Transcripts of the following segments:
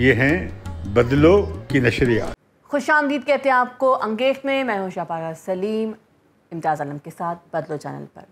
ये हैं बदलो की नशरियात खुश आमदीद कहते हैं आपको अंगेठ में मैं हूं शापारा सलीम इम्तियाज़ आलम के साथ बदलो चैनल पर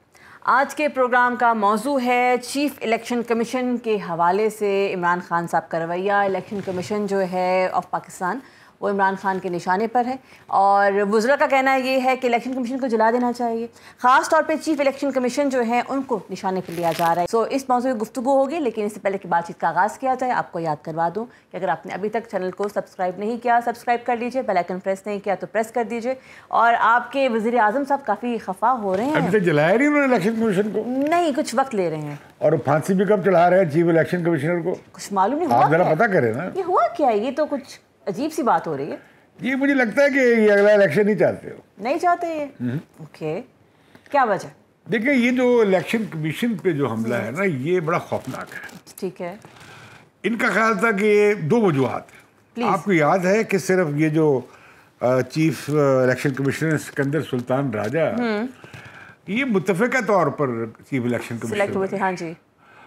आज के प्रोग्राम का मौजू है चीफ़ इलेक्शन कमीशन के हवाले से इमरान खान साहब का रवैया इलेक्शन कमीशन जो है ऑफ पाकिस्तान वो इमरान खान के निशाने पर है और वज्रा का कहना ये है कि इलेक्शन कमीशन को जला देना चाहिए ख़ास तौर पर चीफ इलेक्शन कमीशन जो है उनको निशाने पर लिया जा रहा है सो इस मौजूद गुफ्तु होगी लेकिन इससे पहले की बातचीत का आगाज़ किया जाए आपको याद करवा दूँ कि अगर आपने अभी तक चैनल को सब्सक्राइब नहीं किया सब्सक्राइब कर लीजिए बेलाइकन प्रेस नहीं किया तो प्रेस कर दीजिए और आपके वजी अजम साहब काफ़ी खफा हो रहे हैं जलाया नहीं उन्होंने इलेक्शन कमीशन को नहीं कुछ वक्त ले रहे हैं और फांसी भी कब चढ़ा रहे हैं चीफ इलेक्शन कमिश्नर को कुछ मालूम नहीं हुआ जरा पता करें ना ये हुआ क्या है ये तो कुछ अजीब सी बात हो रही है जी मुझे लगता है कि ये अगला इलेक्शन नहीं चाहते हो नहीं चाहते ये ओके हम्म। क्या वजह देखिए ये जो इलेक्शन कमीशन पे जो हमला है ना ये बड़ा खौफनाक है ठीक है इनका ख्याल था कि ये दो वजूहत आपको याद है कि सिर्फ ये जो chief election commissioner Sikandar Sultan Raja हम्म। ये मुतफ़ा तौर पर चीफ इलेक्शन कमिश्नर हाँ जी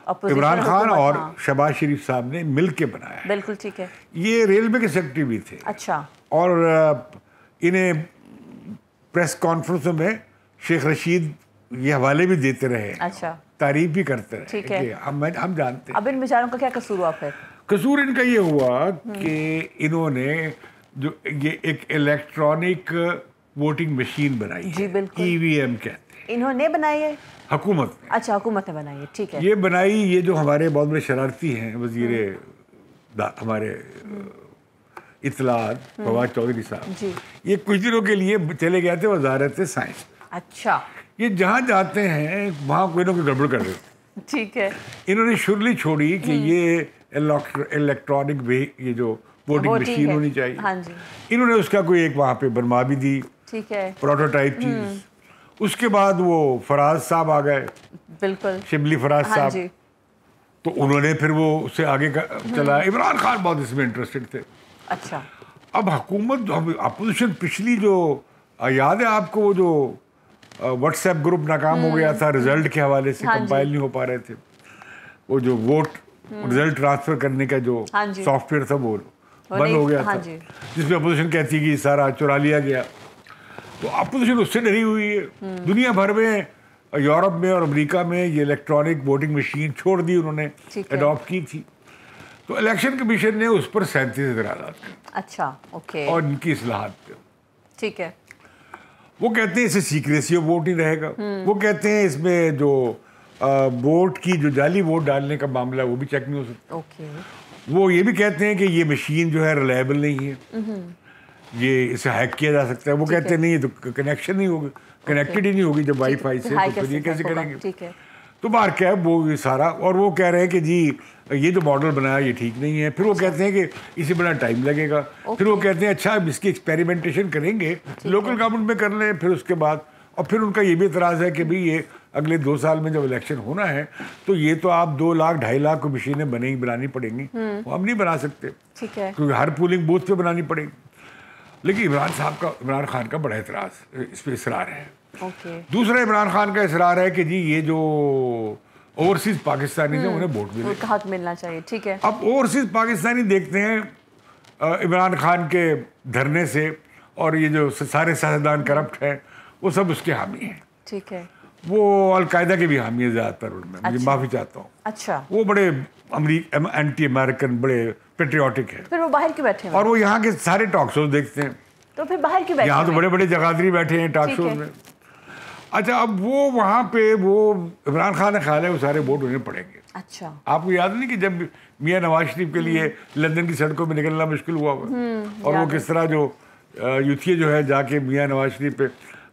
इमरान खान और हाँ। शबाज शरीफ साहब ने मिल के बनाया बिल्कुल ठीक है ये रेलवे के सेक्रेटरी भी थे अच्छा और इन्हें प्रेस कॉन्फ्रेंस में शेख रशीद ये हवाले भी देते रहे अच्छा तारीफ भी करते रहे ठीक है हम हम जानते अब इन बेचारों का क्या कसूर हुआ फिर कसूर इनका ये हुआ हम्म। कि इन्होंने जो ये एक इलेक्ट्रॉनिक वोटिंग मशीन बनाई जी बिल्कुल ईवीएम कहते इन्होंने बनाई है हकूमत अच्छा हुकूमत ने बनाई है ठीक है ये बनाई ये जो हमारे बहुत बड़े शरारती हैं वजीर हम्म। हमारे हम्म। इतलात हम्म। फवाद चौधरी साहब ये कुछ दिनों के लिए चले गए थे वजारत साइंस अच्छा ये जहाँ जाते हैं वहाँ कोई ना कोई गड़बड़ कर देते ठीक है इन्होंने शुरली छोड़ी कि ये इलेक्ट्रॉनिक भी ये जो वोटिंग मशीन होनी चाहिए हाँ जी इन्होंने उसका कोई एक वहाँ पे बनवा भी दी ठीक है प्रोटोटाइप चीज़ उसके बाद वो फराज साहब आ गए बिल्कुल शिबली फराज हाँ साहब तो उन्होंने फिर वो उससे आगे चलाया इमरान खान बहुत इसमें इंटरेस्टेड थे अच्छा अब हुकूमत अपोजिशन पिछली जो याद है आपको वो जो व्हाट्सएप ग्रुप नाकाम हो गया था रिजल्ट हम्म। के हवाले से हाँ कंपाइल नहीं हो पा रहे थे वो जो वोट रिजल्ट ट्रांसफर करने का जो हाँ सॉफ्टवेयर था वो बंद हो गया हाँ था जिसमें अपोजिशन कहती कि सारा चुरा लिया गया तो अपोजिशन तो उससे डरी हुई है दुनिया भर में यूरोप में और अमेरिका में ये इलेक्ट्रॉनिक वोटिंग मशीन छोड़ दी उन्होंने अडॉप्ट की थी तो इलेक्शन कमीशन ने उस पर सैंतीस इतराजात अच्छा ओके और इनकी असलाहत पे ठीक है वो कहते हैं इसे सीक्रेसी ऑफ वोट ही रहेगा हम्म। वो कहते हैं इसमें जो वोट की जो जाली वोट डालने का मामला वो भी चेक नहीं हो सकता ओके वो ये भी कहते हैं कि ये मशीन जो है रिलायबल नहीं है हम्म। ये इसे हैक किया जा सकता है वो कहते है। नहीं तो कनेक्शन नहीं होगा कनेक्टेड ही नहीं होगी जब वाईफाई से तो फिर ये कैसे करेंगे तो बाहर क्या है वो ये सारा और वो कह रहे हैं कि जी ये जो मॉडल बनाया ये ठीक नहीं है फिर वो अच्छा। कहते हैं कि इसे बड़ा टाइम लगेगा फिर वो कहते हैं अच्छा इसकी एक्सपेरिमेंटेशन करेंगे लोकल गवर्नमेंट में कर लें फिर उसके बाद और फिर उनका ये भी इतराज़ है कि भाई ये अगले दो साल में जब इलेक्शन होना है तो ये तो आप दो लाख ढाई लाख को मशीनें बनेंगी बनानी पड़ेंगी हम्म। वो हम नहीं बना सकते ठीक है क्योंकि हर पोलिंग बूथ पे बनानी पड़ेगी लेकिन इमरान साहब का इमरान खान का बड़ा इतराज इस पर इसरार है okay. दूसरा इमरान खान का इसरार है कि जी ये जो ओवरसीज पाकिस्तानी है हम्म। उन्हें वोट मिले हक मिलना चाहिए ठीक है अब ओवरसीज पाकिस्तानी देखते हैं इमरान खान के धरने से और ये जो सारे सियासतदान करप्ट हैं वो सब उसके हामी हैं ठीक है वो अलकायदा के भी हामी है ज़्यादातर उनमें अच्छा। मुझे माफ़ी चाहता हूँ अच्छा वो बड़े अमरीक एंटी अमेरिकन बड़े पेट्रियाटिक है फिर वो बाहर क्यों बैठे हैं और वो यहाँ के सारे टॉक शोज देखते हैं तो फिर बाहर क्यों यहाँ तो बड़े बड़े जगादरी बैठे हैं टॉक शोज में अच्छा अब वो वहाँ पे वो इमरान खान का ख्याल है वो सारे वोट उन्हें पड़ेंगे अच्छा आपको याद नहीं कि जब मियाँ नवाज शरीफ के लिए हम्म। लंदन की सड़कों में निकलना मुश्किल हुआ हम्म, और वो किस तरह जो यूथी जो है जाके मियाँ नवाज शरीफ पे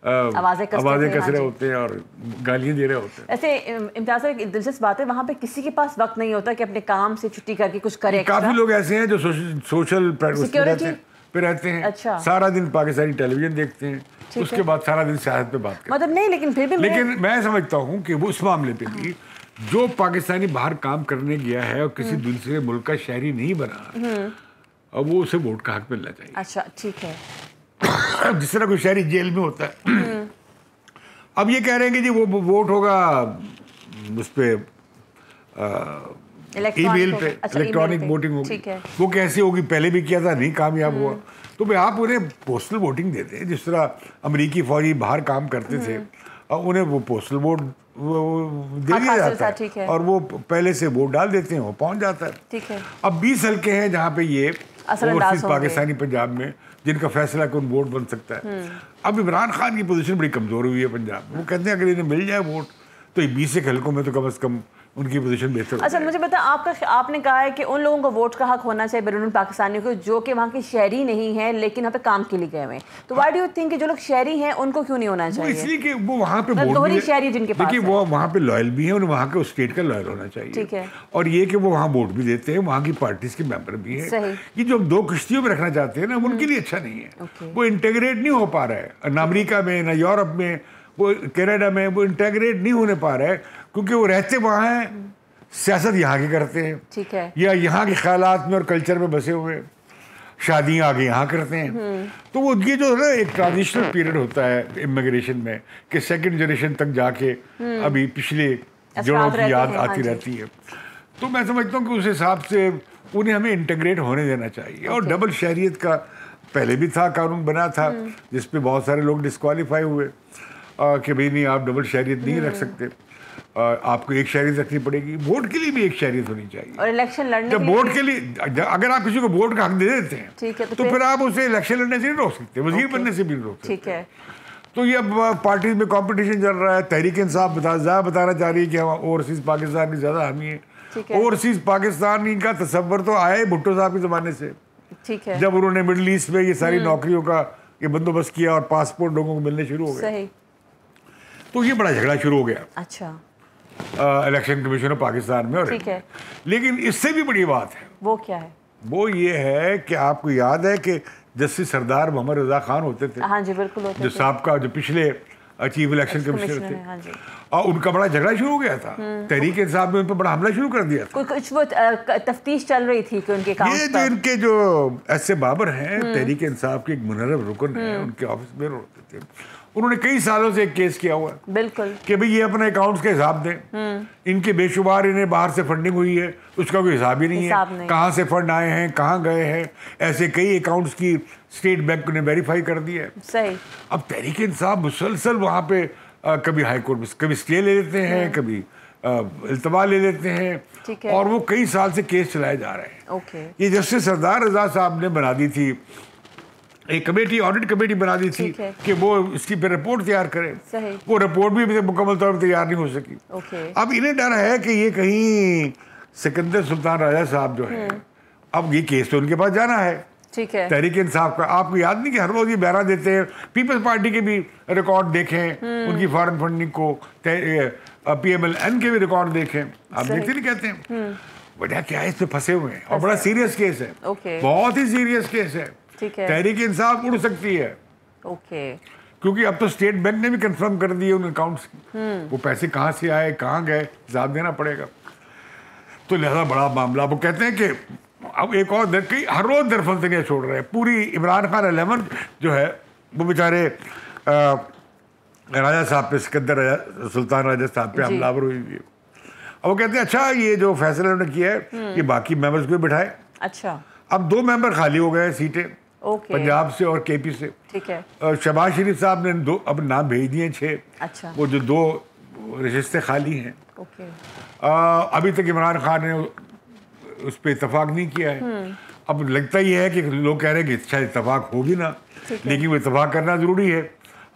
आवाज़ें कस रहे हाँ होते हैं और गालियाँ दे रहे होते हैं ऐसे इम्तियाज एक दिलचस्प बात है वहाँ पे किसी के पास वक्त नहीं होता कि अपने काम से छुट्टी करके कुछ करें काफ़ी लोग ऐसे हैं जो सोशल पे रहते हैं अच्छा सारा दिन पाकिस्तानी टेलीविजन देखते हैं उसके बाद सारा दिन सियासत पे बात करते मतलब नहीं लेकिन फिर भी लेकिन मैं समझता हूँ कि वो उस मामले पे भी हाँ। जो पाकिस्तानी बाहर काम करने गया है और किसी हम्म। दूसरे मुल्क का शहरी नहीं बना हम्म। अब वो उसे वोट का हक मिलना चाहिए अच्छा ठीक है जिस तरह कोई शहरी जेल में होता है अब ये कह रहे हैं कि जी वो वोट होगा उस पर ई मेल पे इलेक्ट्रॉनिक अच्छा, वोटिंग होगी वो कैसे होगी पहले भी किया था नहीं कामयाब हम्म। हुआ तो भाई आप उन्हें पोस्टल वोटिंग देते हैं जिस तरह अमरीकी फौजी बाहर काम करते थे हम्म। और उन्हें वो पोस्टल वोट दे दिया जाता है।, है और वो पहले से वोट डाल देते हैं वो पहुंच जाता है ठीक है अब बीस हल्के हैं जहाँ पे ये पाकिस्तानी पंजाब में जिनका फैसला कौन वोट बन सकता है अब इमरान खान की पोजीशन बड़ी कमज़ोर हुई है पंजाब में वो कहते हैं अगर इन्हें मिल जाए वोट तो बीस एक हल्कों में तो कम अज़ कम उनकी पोजीशन बेहतर अच्छा मुझे बता आपका आपने कहा है कि उन लोगों को वोट का हक होना चाहिए बैरून पाकिस्तानियों को जो कि वहाँ के शहरी नहीं है लेकिन यहाँ पे काम के लिए गए हुए हैं तो वाई डू थिंक जो लोग शहरी हैं उनको क्यों नहीं होना चाहिए इसलिए कि वो वहाँ पे मतलब दोहरी शहरी जिनके पास वो वहाँ पे लॉयल भी है और वहाँ के स्टेट का लॉयल होना चाहिए ठीक है और ये कि वो वहाँ वोट भी देते हैं वहाँ की पार्टीज के मेम्बर भी है ये जो दो किश्तियों में रखना चाहते हैं ना हम्म। उनके लिए अच्छा नहीं है वो इंटेग्रेट नहीं हो पा रहा है ना अमरीका में ना यूरोप में वो कैनेडा में वो इंटेग्रेट नहीं होने पा रहा है क्योंकि वो रहते वहाँ हैं हम्म। सियासत यहाँ की करते हैं ठीक है या यहाँ के ख्याल में और कल्चर में बसे हुए शादियाँ आगे यहाँ करते हैं हम्म। तो वो ये जो है ना एक ट्रांजिशनल पीरियड होता है इमिग्रेशन में कि सेकेंड जनरेशन तक जाके हम्म। अभी पिछले जड़ों की याद हाँ आती रहती है तो मैं समझता हूँ कि उस हिसाब से उन्हें हमें इंटग्रेट होने देना चाहिए और डबल शहरीत का पहले भी था कानून बना था जिसपे बहुत सारे लोग डिस्कवालीफाई हुए कि भाई नहीं आप डबल शहरीत नहीं रख सकते आपको एक शहरियत रखनी पड़ेगी वोट के लिए भी एक शहरियत होनी चाहिए और इलेक्शन लड़ने जब वोट के लिए अगर आप किसी को वोट का हक दे देते हैं ठीक है तो, तो फिर, आप उसे इलेक्शन लड़ने से नहीं रोक सकते वजीर बनने से भी रोक सकते ठीक है तो ये अब पार्टी में कंपटीशन चल रहा है तहरीक इंसाफ बता ज़्यादा बताना चाह रही है कि हम ओवरसीज़ पाकिस्तान की ज़्यादा हमी है ओवरसीज़ पाकिस्तान का तस्वर तो आया ही भुट्टो साहब के ज़माने से ठीक है जब उन्होंने मिडल ईस्ट में ये सारी हम्म। नौकरियों का ये बंदोबस्त किया और पासपोर्ट लोगों को मिलने शुरू हो गए तो ये बड़ा झगड़ा शुरू हो गया अच्छा इलेक्शन कमीशन ऑफ पाकिस्तान में और ठीक है लेकिन इससे भी बड़ी बात है वो क्या है वो ये है कि आपको याद है कि जस्टिस सरदार मोहम्मद रजा खान होते थे हाँ जी बिल्कुल होते जो सबका जो पिछले चीफ इलेक्शन कमिश्नर थे हाँ और उनका बड़ा झगड़ा शुरू हो गया था हम्म। तहरीक इंसाफ में उन पर बड़ा हमला शुरू कर दिया था कुछ वो तफ्तीश चल रही थी कि उनके काम ये जो तो इनके जो ऐसे बाबर हैं हम्म। तहरीक इंसाफ के एक मुनरब रुकन है हम्म। उनके ऑफिस में रोते थे उन्होंने कई सालों से एक केस किया हुआ है बिल्कुल कि भाई ये अपने अकाउंट्स के हिसाब दें हम्म। इनके बेशुमार इन्हें बाहर से फंडिंग हुई है उसका कोई हिसाब ही नहीं हिसाब है कहाँ से फंड आए हैं कहाँ गए हैं ऐसे कई अकाउंट्स की स्टेट बैंक ने वेरीफाई कर दिया है सही अब तहरीक इंसाफ मुसलसल वहाँ पे आ, कभी हाईकोर्ट में कभी स्टे ले लेते हैं हम्म। कभी अल्तवा ले लेते हैं और वो कई साल से केस चलाए जा रहे हैं ये जस्टिस सरदार रजा साहब ने बना दी थी एक कमेटी ऑडिट कमेटी बना दी थी कि वो इसकी फिर रिपोर्ट तैयार करे वो रिपोर्ट भी मुकम्मल तौर पर तैयार नहीं हो सकी अब इन्हें डर है कि ये कहीं सिकंदर सुल्तान राजा साहब जो है हम्म। अब ये केस तो उनके पास जाना है ठीक है तहरीक इंसाफ का आपको याद नहीं कि हर रोज ये बयान देते हैं पीपल्स पार्टी के भी रिकॉर्ड देखें हम्म। उनकी फॉरन फंडिंग को पी एम एल एन के भी रिकॉर्ड देखें आप देखते नहीं कहते हैं हम्म। वजह क्या है इसमें फंसे हुए हैं और बड़ा सीरियस केस है बहुत ही सीरियस केस है तहरीक इंसाफ उड़ सकती है ओके क्योंकि अब तो स्टेट बैंक ने भी कंफर्म कर दिए उन अकाउंट्स हम्म। वो पैसे कहाँ से आए कहाँ गए हिसाब देना पड़ेगा तो लिहाजा बड़ा मामला वो कहते हैं कि अब एक और दर, कई हर रोज दरफंदनियाँ छोड़ रहे हैं पूरी इमरान खान अलेवन जो है वो बेचारे राजा साहब पे सिकंदर राजा सुल्तान राजा साहब पे हमलावर हुई थी अब वो कहते हैं अच्छा ये जो फैसला उन्होंने किया है हम्म। ये बाकी मेंबर्स को बिठाए अच्छा अब दो मेंबर खाली हो गए सीटें okay. पंजाब से और केपी से ठीक है शबाज शरीफ साहब ने दो अब नाम भेज दिए छः अच्छा वो जो दो रजिस्टर खाली हैं ओके okay. अभी तक इमरान खान ने उस पर इतफाक़ नहीं किया है हम्म। अब लगता ही है कि लोग कह रहे हैं कि शायद इतफाक़ होगी ना लेकिन वो इतफाक़ करना ज़रूरी है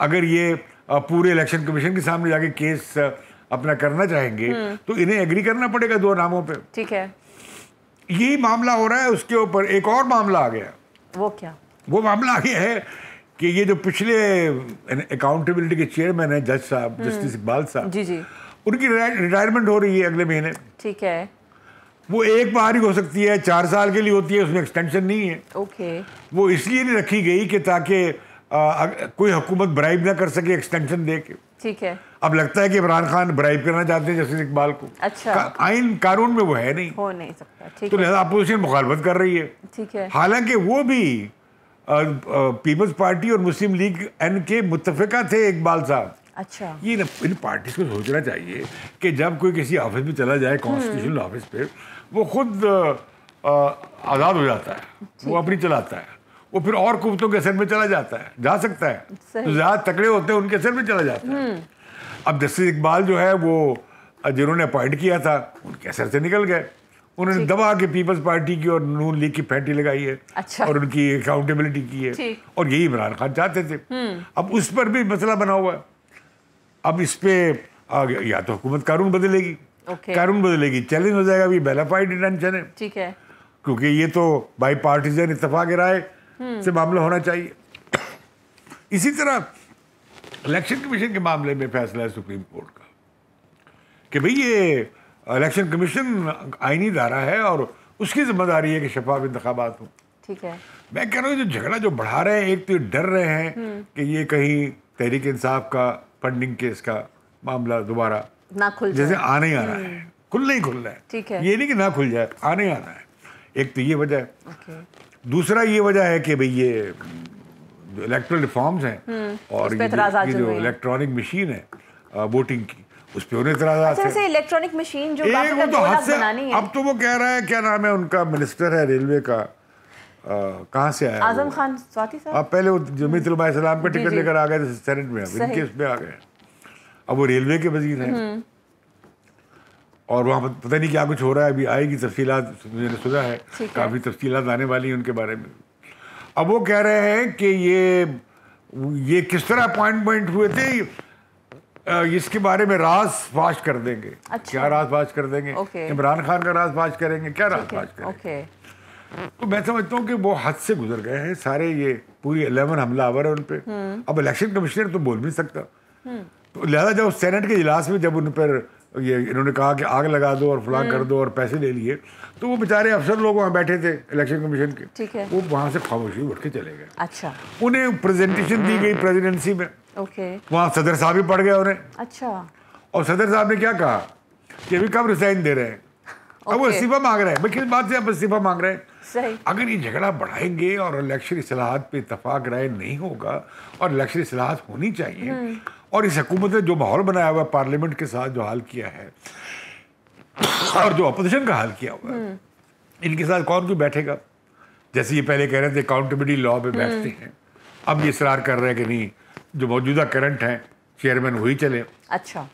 अगर ये पूरे इलेक्शन कमीशन के सामने जाके केस अपना करना चाहेंगे हम्म। तो इन्हें एग्री करना पड़ेगा दो नामों पर ठीक है यही मामला हो रहा है उसके ऊपर एक और मामला आ गया वो क्या वो मामला ये है कि ये जो पिछले अकाउंटेबिलिटी के चेयरमैन है जज साहब जस्टिस हम्म। इकबाल साहब जी जी उनकी रिटायरमेंट हो रही है अगले महीने ठीक है वो एक बार ही हो सकती है चार साल के लिए होती है उसमें एक्सटेंशन नहीं है ओके वो इसलिए नहीं रखी गई कि ताकि कोई हुकूमत ब्राइब ना कर सके एक्सटेंशन दे के ठीक है अब लगता है कि इमरान खान ब्राइब करना चाहते हैं जस्टिस इकबाल को अच्छा आइन कानून में वो है नहीं हो नहीं सकता ठीक तो लिहाजा अपोजिशन मुखालफत कर रही है ठीक है हालांकि वो भी पीपल्स पार्टी और मुस्लिम लीग एन के मुतफिका थे इकबाल साहब अच्छा ये न, इन पार्टीज को सोचना चाहिए कि जब कोई किसी ऑफिस में चला जाए कॉन्स्टिट्यूशन हम्म। ऑफिस पे वो खुद आज़ाद हो जाता है वो अपनी चलाता है वो फिर और कुतों के असर में चला जाता है जा सकता है तो ज़्यादा तकड़े होते हैं उनके असर में चला जाता है हम्म। अब जस्टिस इकबाल जो है वो जिन्होंने अपॉइंट किया था उनके असर से निकल गए उन्होंने दबा के पीपल्स पार्टी की और नून लीग की फैटी लगाई है अच्छा। और उनकी अकाउंटेबिलिटी की है और यही इमरान खान चाहते थे हम्म। अब उस पर भी मसला बना हुआ है अब इस पर या तो हुकूमत कानून बदलेगी कानून बदलेगी चैलेंज हो जाएगा अभी पार्टी टेंशन है ठीक है क्योंकि ये तो बाई पार्टीजन इतफाक राय हम्म। से मामला होना चाहिए इसी तरह इलेक्शन कमीशन के मामले में फैसला है सुप्रीम कोर्ट का कि भाई ये इलेक्शन कमीशन आइनी धारा है और उसकी जिम्मेदारी है कि शफाफ इंतबात हो ठीक है मैं कह रहा हूँ जो झगड़ा जो बढ़ा रहे हैं एक तो डर रहे हैं हम्म। कि ये कहीं तहरीक इंसाफ का फंडिंग केस का मामला दोबारा ना खुल जैसे आने ही आना है हम्म। नहीं खुल खुलना है ठीक है ये नहीं कि ना खुल जाए आने ही आना है एक तो ये वजह है दूसरा ये वजह है कि भाई ये जो इलेक्ट्रल रिफॉर्म्स हैं हम्म, और ये जो, जो इलेक्ट्रॉनिक मशीन है वोटिंग की उस पर उन्हें इतराज आते अच्छा, हैं इलेक्ट्रॉनिक मशीन जो एक वो तो हाथ से अब तो वो कह रहा है क्या नाम है उनका मिनिस्टर है रेलवे का कहाँ से आया आजम खान स्वाति साहब पहले वो जमीत हम्म। सलाम का टिकट लेकर आ गए थे सेनेट में अब इनके उसमें आ गए अब वो रेलवे के वजीर हैं हम्म। और वहाँ पता नहीं क्या कुछ हो रहा है अभी आएगी तफसीत मैंने सुना है काफ़ी तफसीत आने वाली हैं उनके बारे में अब वो कह रहे हैं कि ये ये किस तरह अपॉइंटमेंट हुए थे इसके बारे में राज फाश कर देंगे अच्छा। क्या राज फाश कर देंगे इमरान खान का राज फाश करेंगे क्या राज फाश करेंगे ओके। तो मैं समझता हूँ कि वो हद से गुजर गए हैं सारे ये पूरी अलेवन हमला आवर है उन पर हम्म। अब इलेक्शन कमिश्नर तो बोल भी सकता हम्म। तो लिहाजा जब सेनेट के इजलास में जब उन पर ये इन्होंने कहा कि आग लगा दो और फलां कर दो और पैसे ले लिए तो वो बेचारे अफसर लोग वहाँ बैठे थे इलेक्शन कमीशन के ठीक है वो वहाँ से खामोशी उठ के चले गए अच्छा उन्हें प्रेजेंटेशन दी गई प्रेजिडेंसी में ओके वहाँ सदर साहब ही पड़ गए उन्हें अच्छा और सदर साहब ने क्या कहा कि अभी कब रिजाइन दे रहे हैं अब वो इस्तीफा मांग रहे हैं किस बात से आप इस्तीफा मांग रहे हैं सही अगर ये झगड़ा बढ़ाएंगे और इलेक्शन सलाहत पे इतफाक राय नहीं होगा और इलेक्शन सलाहत होनी चाहिए हम्म। और इस हकूमत ने जो माहौल बनाया हुआ है पार्लियामेंट के साथ जो हाल किया है और जो अपोजिशन का हाल किया हुआ है हम्म। इनके साथ कौन क्यों बैठेगा जैसे ये पहले कह रहे थे अकाउंटेबिलिटी लॉ पे बैठते हैं अब ये इसरार कर रहे हैं कि नहीं जो मौजूदा करंट हैं चेयरमैन वही चले अच्छा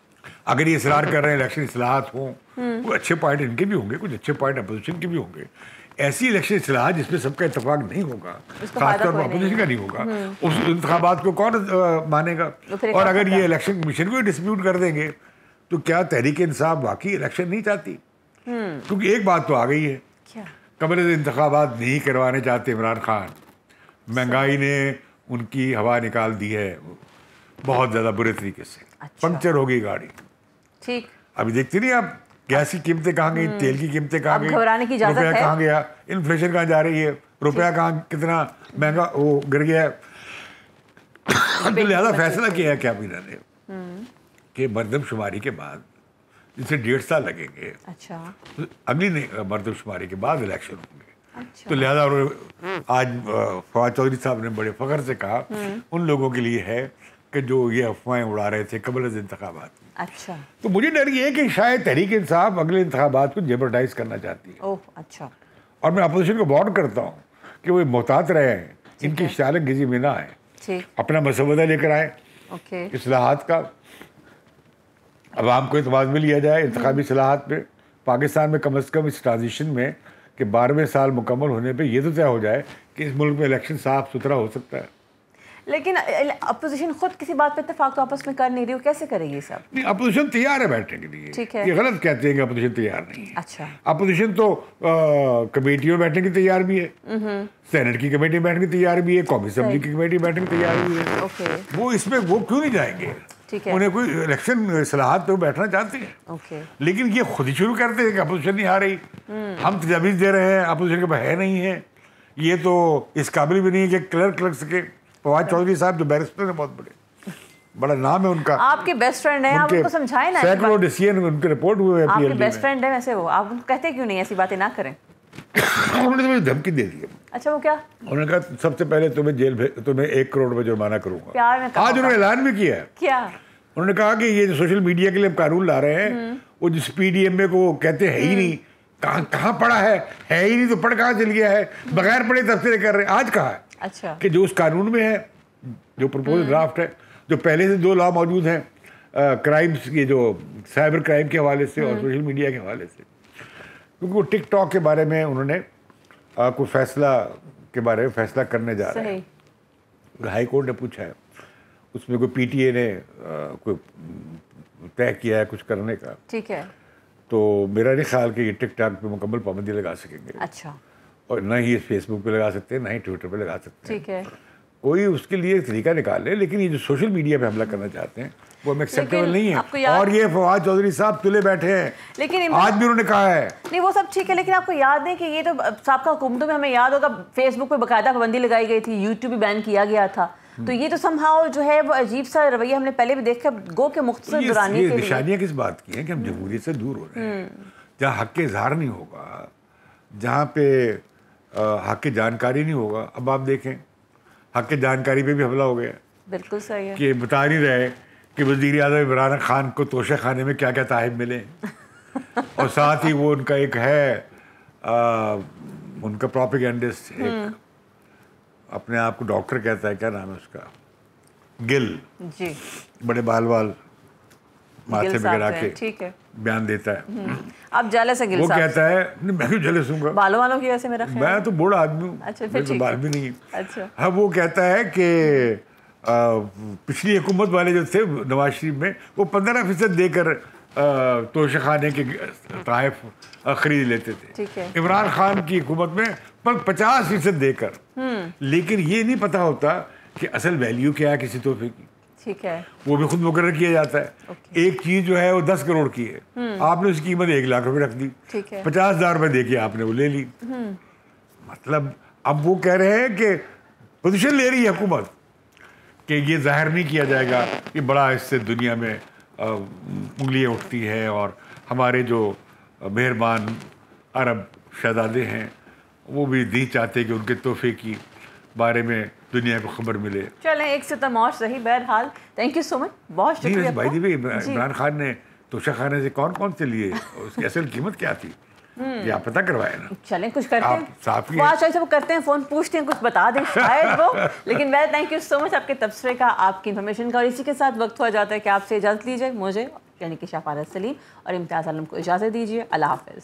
अगर ये इसरार कर रहे हैं इलेक्शन असलाहत हों तो अच्छे पॉइंट इनके भी होंगे कुछ अच्छे पॉइंट अपोजिशन के भी होंगे ऐसी इलेक्शन चला जिसमें सबका इतफाक नहीं होगा खासतौर पर अपोजिशन का नहीं होगा हम्म। उस इंतबात को कौन मानेगा तो और अगर ये इलेक्शन कमीशन को डिस्प्यूट कर देंगे तो क्या तहरीक इंसाफ वाकई इलेक्शन नहीं चाहती हम्म। क्योंकि एक बात तो आ गई है कमरे इंतबात नहीं करवाने चाहते इमरान खान महंगाई ने उनकी हवा निकाल दी है बहुत ज़्यादा बुरे तरीके से अच्छा। पंक्चर हो गई गाड़ी ठीक अभी देखते नहीं आप गैस की कीमतें कहाँ गई हम्म। तेल की कीमतें कहाँ गई रुपया कहाँ गया इन्फ्लेशन कहाँ जा रही है रुपया कहाँ कितना महंगा वो गिर गया है तो लिहाजा फैसला किया है कैबिनेट ने हम्म। कि मरदमशुमारी के बाद जिसे डेढ़ साल लगेंगे अच्छा अगली मरदमशुमारी के बाद इलेक्शन होंगे अच्छा। तो लिहाजा उन्होंने आज फवाद चौधरी साहब ने बड़े फख्र से कहा हम्म। उन लोगों के लिए है कि जो ये अफवाहें उड़ा रहे थे कबल इंतबात अच्छा तो मुझे डर ये है कि शायद तहरीक इंसाफ अगले इंतबात को जेबरटाइज करना चाहती है ओह अच्छा और मैं अपोजिशन को वार्न करता हूँ कि वो मोहतात रहे हैं इनकी शालक गिजी में ना आए अपना मसवदा लेकर आए असलाहत का अवाम को अतमाद में लिया जाए इंतबी हम्म। सलाहत पर पाकिस्तान में कम अज़ कम इस ट्रांजिशन में कि बारहवें साल मुकम्मल होने पर यह तो तय हो जाए कि इस मुल्क में इलेक्शन साफ सुथरा हो सकता है लेकिन अपोजिशन खुद किसी बात पे इतफाक तो आपस में कर नहीं रही हो कैसे करेगी सब नहीं अपोजिशन तैयार है बैठने के लिए ठीक है ये गलत कहते हैं कि अपोजिशन तैयार नहीं है अच्छा अपोजिशन तो कमेटियों में बैठने की तैयार भी है सेनेट हम्म। की कमेटी बैठने की तैयार भी है कौमी असम्बली की कमेटी बैठने की तैयार भी है वो इसमें वो क्यों नहीं जाएंगे उन्हें कोई इलेक्शन सलाहत पे बैठना चाहते हैं लेकिन ये खुद ही शुरू करते हैं कि अपोजिशन नहीं आ रही हम्म। हम तजावीज़ दे रहे हैं अपोजिशन के पास है नहीं है ये तो इस काबिल भी नहीं है कि क्लर्क लग सके फवाद चौधरी साहब जो बैरिस्टर हैं बहुत बड़े बड़ा नाम है उनका आपके बेस्ट फ्रेंड हैं आप उनको समझाएं ना सैकड़ों डिसीजन उनके रिपोर्ट हुए हैं आपके बेस्ट फ्रेंड हैं वैसे वो आप कहते क्यों नहीं ऐसी बातें ना करें उन्होंने तो मुझे धमकी दे दी अच्छा वो क्या उन्होंने कहा सबसे पहले तुम्हें जेल तुम्हें एक करोड़ में जुर्माना करूंगा प्यार में आज उन्होंने ऐलान भी किया है क्या उन्होंने कहा कि ये सोशल मीडिया के लिए हम कानून ला रहे हैं हम्म। वो जिस पीडीएमए को कहते हैं ही हम्म। नहीं कहाँ कहाँ पड़ा है है ही नहीं तो पढ़ कहाँ चल गया है बगैर पढ़े तस्करे कर रहे हैं आज कहा है अच्छा कि जो उस कानून में है जो प्रपोजल हम्म। ड्राफ्ट है जो पहले से दो लॉ मौजूद हैं क्राइम्स ये जो साइबर क्राइम के हवाले से और सोशल हम्म। मीडिया के हवाले से क्योंकि वो टिकटॉक के बारे में उन्होंने कोई फैसला के बारे में फैसला करने जा रहे हैं हाई कोर्ट ने पूछा है उसमें कोई पीटीए ने कोई तय किया है कुछ करने का ठीक है तो मेरा नहीं ख्याल कि ये टिकटॉक पे मुकम्मल पाबंदी लगा सकेंगे अच्छा और ना ही फेसबुक पे लगा सकते हैं ना ही ट्विटर पे लगा सकते हैं ठीक है कोई उसके लिए तरीका निकाल ले लेकिन ये जो सोशल मीडिया पे हमला करना चाहते हैं वो हम एक्सेप्टेबल नहीं है और ये फवाद चौधरी साहब तुले बैठे हैं लेकिन आज भी उन्होंने कहा है नहीं वो सब ठीक है लेकिन आपको याद नहीं कि ये तो साहब का हुकुमतों में हमें याद होगा फेसबुक पे बकायदा पाबंदी लगाई गई थी यूट्यूब भी बैन किया गया था तो ये तो संभाव जो है वो अजीब सा रवैया हमने पहले भी देखा गो के मुख्तर दुरानी निशानियाँ किस बात की है कि हम जमहूरियत से दूर हो रहे हैं हम्म। जहाँ हक के इजहार नहीं होगा जहाँ पे हक की जानकारी नहीं होगा अब आप देखें हक की जानकारी पे भी हमला हो गया बिल्कुल सही है कि बता नहीं रहे कि वजीर अजम इमरान खान को तोशे खाने में क्या क्या ताहिब मिले और साथ ही वो उनका एक है आ, उनका प्रोपिगेंडिस्ट एक हम्म। अपने आप को डॉक्टर कहता है क्या नाम है उसका गिल जी बड़े बाल बाल माथे पे गिरा के ठीक है बयान देता है अब जलस से गिल वो कहता है नहीं मैं क्यों जलस सुनूंगा बालों वालों की वजह से मेरा मैं तो बूढ़ा आदमी हूँ अच्छा फिर तो बाल भी नहीं अच्छा अब वो कहता है कि पिछली हुकूमत वाले जो थे नवाज शरीफ में वो पंद्रह फीसद देकर तोशे खाने के तहफ खरीद लेते थे इमरान खान की हुकूमत में पचास फीसद देकर हम्म। लेकिन ये नहीं पता होता कि असल वैल्यू क्या है किसी तोहफे की ठीक है वो भी खुद मुकर किया जाता है एक चीज जो है वो दस करोड़ की है हम्म। आपने उसकी कीमत एक लाख रुपए रख दी पचास हजार रुपए दे के आपने वो ले ली हम्म। मतलब अब वो कह रहे हैं कि पोजिशन ले रही है हुकूमत कि ये जाहिर नहीं किया जाएगा कि बड़ा इससे दुनिया में उंगलियाँ उठती हैं और हमारे जो मेहरबान अरब शहजादे हैं वो भी दी चाहते कि उनके तोहफे की बारे में दुनिया को खबर मिले चले एक सितम और सही बहरहाल थैंक यू सो मच बहुत शुक्रिया भाई दी इमरान खान ने तोशा खाने से कौन कौन से लिए उसकी असल कीमत क्या थी हम्म। ये आप पता करवाए ना चलें कुछ करते हैं शाहिद साहब करते हैं फ़ोन पूछते हैं कुछ बता दें शायद वो लेकिन मैं थैंक यू सो मच आपके तबसरे का आपकी इन्फॉर्मेशन का और इसी के साथ वक्त हुआ जाता है कि आपसे इजाज़त लीजिए मुझे यानी कि शाफारत सलीम और इम्तियाज़ आलम को इजाज़त दीजिए अल्लाह हाफ